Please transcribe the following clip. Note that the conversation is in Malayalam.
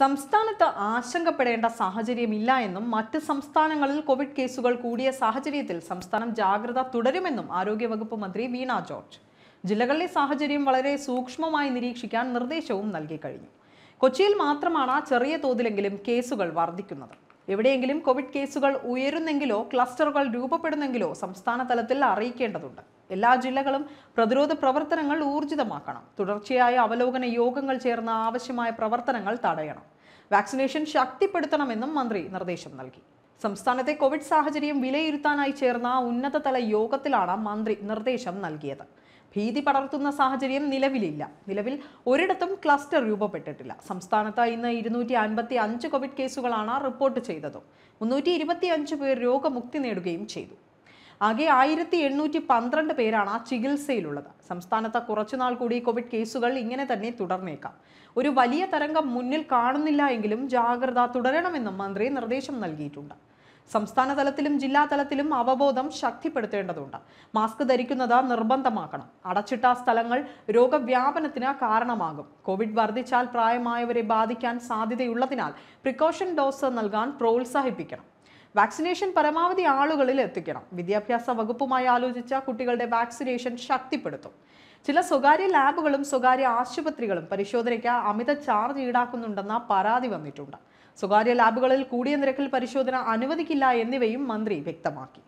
സംസ്ഥാനത്ത് ആശങ്കപ്പെടേണ്ട സാഹചര്യമില്ല എന്നും മറ്റ് സംസ്ഥാനങ്ങളിൽ കോവിഡ് കേസുകൾ കൂടിയ സാഹചര്യത്തിൽ സംസ്ഥാനം ജാഗ്രത തുടരുമെന്നും ആരോഗ്യവകുപ്പ് മന്ത്രി വീണ ജോർജ് ജില്ലകളിലെ സാഹചര്യം വളരെ സൂക്ഷ്മമായി നിരീക്ഷിക്കാൻ നിർദ്ദേശവും നൽകി കഴിഞ്ഞു കൊച്ചിയിൽ മാത്രമാണ് ചെറിയ തോതിലെങ്കിലും കേസുകൾ വർദ്ധിക്കുന്നത് എവിടെയെങ്കിലും കോവിഡ് കേസുകൾ ഉയരുന്നെങ്കിലോ ക്ലസ്റ്ററുകൾ രൂപപ്പെടുന്നെങ്കിലോ സംസ്ഥാന തലത്തിൽ അറിയിക്കേണ്ടതുണ്ട് എല്ലാ ജില്ലകളും പ്രതിരോധ പ്രവർത്തനങ്ങൾ ഊർജിതമാക്കണം തുടർച്ചയായ അവലോകന യോഗങ്ങൾ ചേർന്ന ആവശ്യമായ പ്രവർത്തനങ്ങൾ തടയണം വാക്സിനേഷൻ ശക്തിപ്പെടുത്തണമെന്നും മന്ത്രി നിർദ്ദേശം നൽകി സംസ്ഥാനത്തെ കോവിഡ് സാഹചര്യം വിലയിരുത്താനായി ചേർന്ന ഉന്നതതല യോഗത്തിലാണ് മന്ത്രി നിർദ്ദേശം നൽകിയത് ഭീതി പടർത്തുന്ന സാഹചര്യം നിലവിലില്ല നിലവിൽ ഒരിടത്തും ക്ലസ്റ്റർ രൂപപ്പെട്ടിട്ടില്ല സംസ്ഥാനത്ത് ഇന്ന് ഇരുന്നൂറ്റി അൻപത്തി അഞ്ച് കോവിഡ് കേസുകളാണ് റിപ്പോർട്ട് ചെയ്തത് മുന്നൂറ്റി ഇരുപത്തി അഞ്ച് പേർ രോഗമുക്തി നേടുകയും ചെയ്തു ആകെ ആയിരത്തി എണ്ണൂറ്റി പന്ത്രണ്ട് പേരാണ് ആ ചികിത്സയിലുള്ളത് സംസ്ഥാനത്ത് കുറച്ചുനാൾ കൂടി കോവിഡ് കേസുകൾ ഇങ്ങനെ തന്നെ തുടർന്നേക്കാം ഒരു വലിയ തരംഗം മുന്നിൽ കാണുന്നില്ല എങ്കിലും ജാഗ്രത തുടരണമെന്നും മന്ത്രി നിർദ്ദേശം നൽകിയിട്ടുണ്ട് സംസ്ഥാന തലത്തിലും ജില്ലാ തലത്തിലും അവബോധം ശക്തിപ്പെടുത്തേണ്ടതുണ്ട് മാസ്ക് ധരിക്കുന്നത് നിർബന്ധമാക്കണം അടച്ചിട്ട സ്ഥലങ്ങൾ രോഗവ്യാപനത്തിന് കാരണമാകും കോവിഡ് വർദ്ധിച്ചാൽ പ്രായമായവരെ ബാധിക്കാൻ സാധ്യതയുള്ളതിനാൽ പ്രിക്കോഷൻ ഡോസ് നൽകാൻ പ്രോത്സാഹിപ്പിക്കണം വാക്സിനേഷൻ പരമാവധി ആളുകളിൽ എത്തിക്കണം വിദ്യാഭ്യാസ വകുപ്പുമായി ആലോചിച്ച കുട്ടികളുടെ വാക്സിനേഷൻ ശക്തിപ്പെടുത്തും ചില സ്വകാര്യ ലാബുകളും സ്വകാര്യ ആശുപത്രികളും പരിശോധനയ്ക്ക് അമിത ചാർജ് ഈടാക്കുന്നുണ്ടെന്ന പരാതി വന്നിട്ടുണ്ട് സ്വകാര്യ ലാബുകളിൽ കൂടിയ നിരക്കിൽ പരിശോധന അനുവദിക്കില്ല എന്നിവയും മന്ത്രി വ്യക്തമാക്കി